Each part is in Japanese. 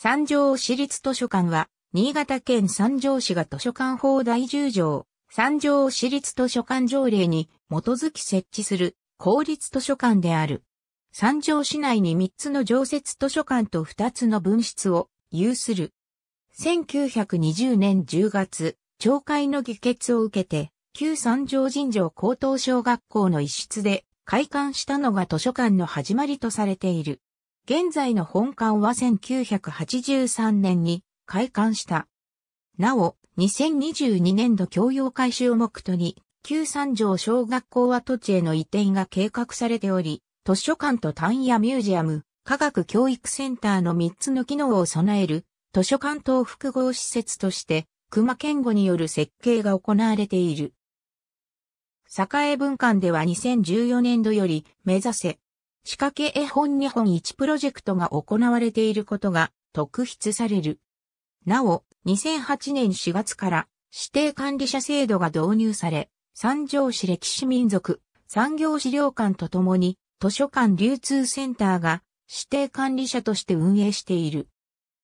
三条市立図書館は、新潟県三条市が図書館法第10条、三条市立図書館条例に基づき設置する公立図書館である。三条市内に3つの常設図書館と2つの分室を有する。1920年10月、町会の議決を受けて、旧三条神常高等小学校の一室で開館したのが図書館の始まりとされている。現在の本館は1983年に開館した。なお、2022年度教養改修を目途に、旧三条小学校跡地への移転が計画されており、図書館と単野ミュージアム、科学教育センターの3つの機能を備える、図書館等複合施設として、熊健吾による設計が行われている。栄文館では2014年度より目指せ仕掛け絵本日本一プロジェクトが行われていることが特筆される。なお、2008年4月から指定管理者制度が導入され、三条市歴史民族、産業資料館とともに図書館流通センターが指定管理者として運営している。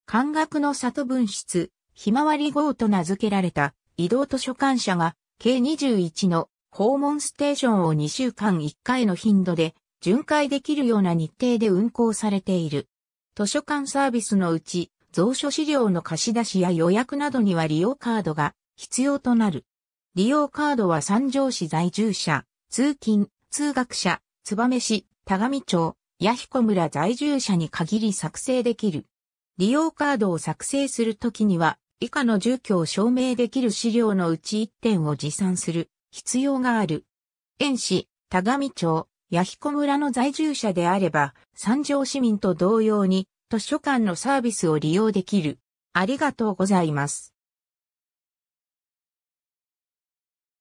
感覚の里分室、ひまわり号と名付けられた移動図書館社が計21の訪問ステーションを2週間1回の頻度で巡回できるような日程で運行されている。図書館サービスのうち、蔵書資料の貸し出しや予約などには利用カードが必要となる。利用カードは三条市在住者、通勤、通学者、燕市、田上町、八彦村在住者に限り作成できる。利用カードを作成するときには、以下の住居を証明できる資料のうち1点を持参する必要がある。園市、田上町、弥彦村の在住者であれば、三条市民と同様に図書館のサービスを利用できる。ありがとうございます。